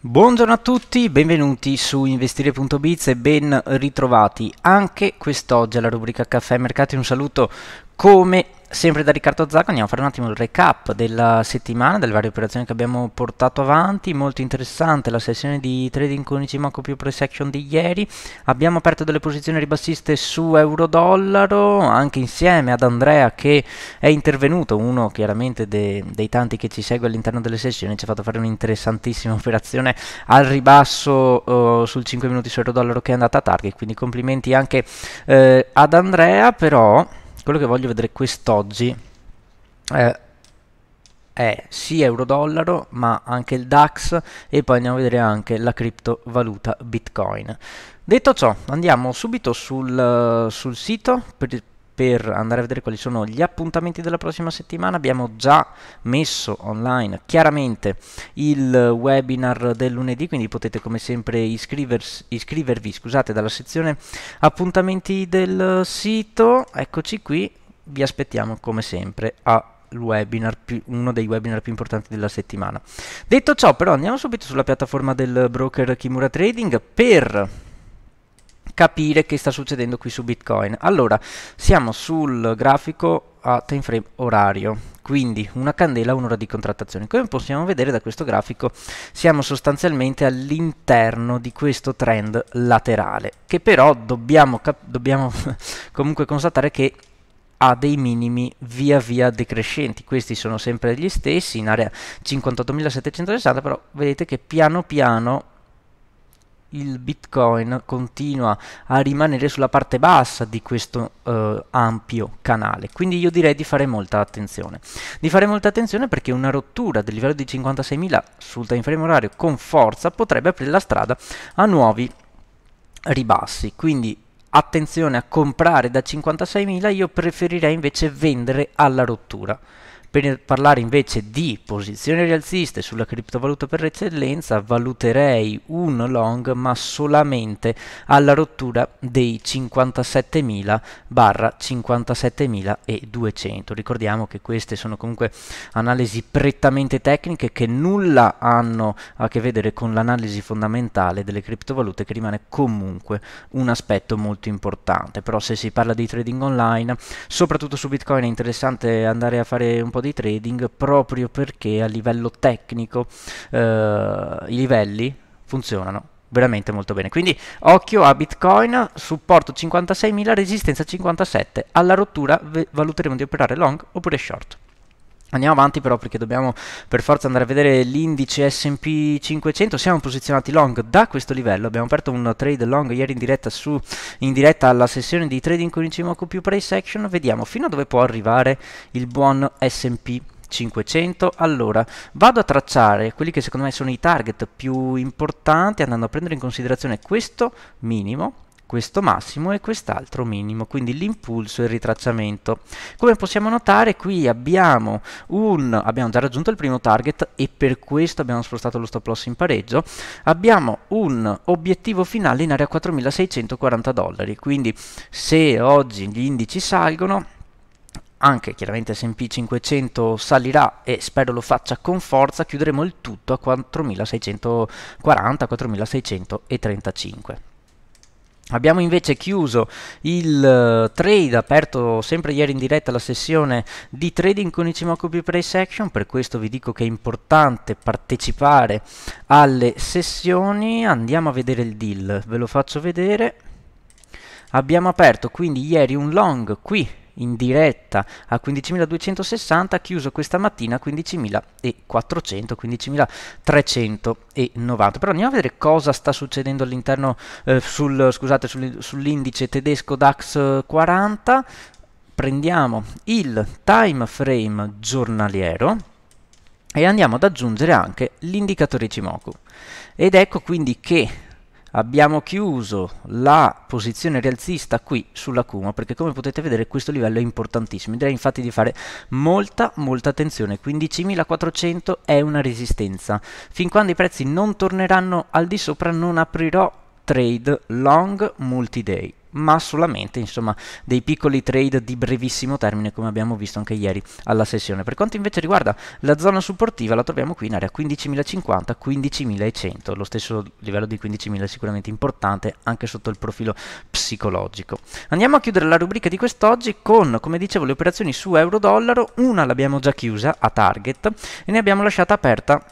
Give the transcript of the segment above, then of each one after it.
Buongiorno a tutti, benvenuti su investire.biz e ben ritrovati anche quest'oggi alla rubrica Caffè Mercati. Un saluto come Sempre da Riccardo Zacco andiamo a fare un attimo il recap della settimana, delle varie operazioni che abbiamo portato avanti, molto interessante la sessione di trading con il Ichimaco più pre-section di ieri, abbiamo aperto delle posizioni ribassiste su euro-dollaro, anche insieme ad Andrea che è intervenuto, uno chiaramente de dei tanti che ci segue all'interno delle sessioni, ci ha fatto fare un'interessantissima operazione al ribasso uh, sul 5 minuti su euro-dollaro che è andata a target, quindi complimenti anche eh, ad Andrea, però quello che voglio vedere quest'oggi eh, è sì euro-dollaro ma anche il DAX e poi andiamo a vedere anche la criptovaluta Bitcoin. Detto ciò andiamo subito sul, eh, sul sito per, per andare a vedere quali sono gli appuntamenti della prossima settimana abbiamo già messo online chiaramente il webinar del lunedì quindi potete come sempre iscrivervi scusate, dalla sezione appuntamenti del sito eccoci qui vi aspettiamo come sempre a webinar uno dei webinar più importanti della settimana detto ciò però andiamo subito sulla piattaforma del broker Kimura Trading per capire che sta succedendo qui su Bitcoin. Allora, siamo sul grafico a time frame orario, quindi una candela un'ora di contrattazione. Come possiamo vedere da questo grafico siamo sostanzialmente all'interno di questo trend laterale, che però dobbiamo, dobbiamo comunque constatare che ha dei minimi via via decrescenti, questi sono sempre gli stessi in area 58.760, però vedete che piano piano il Bitcoin continua a rimanere sulla parte bassa di questo eh, ampio canale. Quindi io direi di fare molta attenzione. Di fare molta attenzione perché una rottura del livello di 56.000 sul time frame orario con forza potrebbe aprire la strada a nuovi ribassi. Quindi attenzione a comprare da 56.000, io preferirei invece vendere alla rottura. Per parlare invece di posizioni rialziste sulla criptovaluta per eccellenza valuterei un long ma solamente alla rottura dei 57.000 barra 57.200. Ricordiamo che queste sono comunque analisi prettamente tecniche che nulla hanno a che vedere con l'analisi fondamentale delle criptovalute che rimane comunque un aspetto molto importante. Però se si parla di trading online, soprattutto su Bitcoin è interessante andare a fare un po' di di trading proprio perché a livello tecnico eh, i livelli funzionano veramente molto bene. Quindi occhio a Bitcoin, supporto 56.000, resistenza 57. Alla rottura valuteremo di operare long oppure short. Andiamo avanti però perché dobbiamo per forza andare a vedere l'indice S&P 500, siamo posizionati long da questo livello, abbiamo aperto un trade long ieri in diretta, su, in diretta alla sessione di trading con il Cimoco più price action, vediamo fino a dove può arrivare il buon S&P 500 allora vado a tracciare quelli che secondo me sono i target più importanti andando a prendere in considerazione questo minimo questo massimo e quest'altro minimo, quindi l'impulso e il ritracciamento. Come possiamo notare qui abbiamo, un, abbiamo già raggiunto il primo target e per questo abbiamo spostato lo stop loss in pareggio, abbiamo un obiettivo finale in area 4640 dollari, quindi se oggi gli indici salgono anche chiaramente S&P 500 salirà e spero lo faccia con forza, chiuderemo il tutto a 4640-4635. Abbiamo invece chiuso il eh, trade aperto sempre ieri in diretta la sessione di trading con Ichimoku Price Action, per questo vi dico che è importante partecipare alle sessioni. Andiamo a vedere il deal, ve lo faccio vedere. Abbiamo aperto quindi ieri un long qui in diretta a 15.260, chiuso questa mattina a 15.400, 15.390. Però andiamo a vedere cosa sta succedendo all'interno, eh, sul, scusate, sull'indice tedesco DAX 40. Eh, Prendiamo il time frame giornaliero e andiamo ad aggiungere anche l'indicatore Cimoku. Ed ecco quindi che abbiamo chiuso la posizione rialzista qui sulla Kuma perché come potete vedere questo livello è importantissimo direi infatti di fare molta molta attenzione 15.400 è una resistenza fin quando i prezzi non torneranno al di sopra non aprirò trade long multi day ma solamente insomma, dei piccoli trade di brevissimo termine come abbiamo visto anche ieri alla sessione. Per quanto invece riguarda la zona supportiva la troviamo qui in area 15.050, 15.100, lo stesso livello di 15.000 sicuramente importante anche sotto il profilo psicologico. Andiamo a chiudere la rubrica di quest'oggi con, come dicevo, le operazioni su euro-dollaro, una l'abbiamo già chiusa a target e ne abbiamo lasciata aperta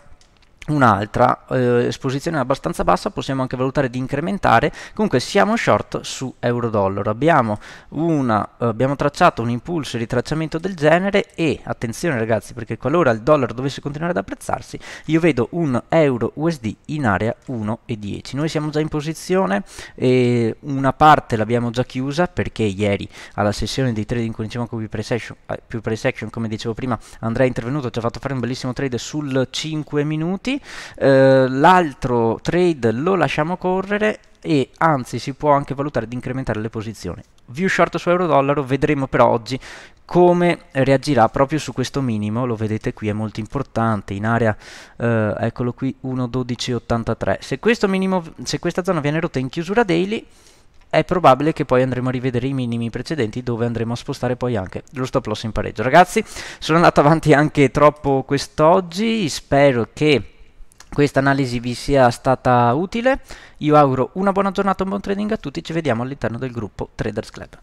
un'altra eh, esposizione abbastanza bassa possiamo anche valutare di incrementare comunque siamo short su euro dollaro abbiamo, una, eh, abbiamo tracciato un impulso di ritracciamento del genere e attenzione ragazzi perché qualora il dollaro dovesse continuare ad apprezzarsi io vedo un euro USD in area 1,10 noi siamo già in posizione e una parte l'abbiamo già chiusa perché ieri alla sessione dei trading con diciamo con più pre-section eh, pre come dicevo prima Andrea è intervenuto ci ha fatto fare un bellissimo trade sul 5 minuti eh, l'altro trade lo lasciamo correre e anzi si può anche valutare di incrementare le posizioni. View short su euro-dollaro, vedremo però oggi come reagirà proprio su questo minimo, lo vedete qui è molto importante, in area, eh, eccolo qui, 1.1283. Se, questo minimo, se questa zona viene rotta in chiusura daily, è probabile che poi andremo a rivedere i minimi precedenti dove andremo a spostare poi anche lo stop loss in pareggio. Ragazzi, sono andato avanti anche troppo quest'oggi, spero che questa analisi vi sia stata utile. Io auguro una buona giornata, un buon trading a tutti, ci vediamo all'interno del gruppo Traders Club.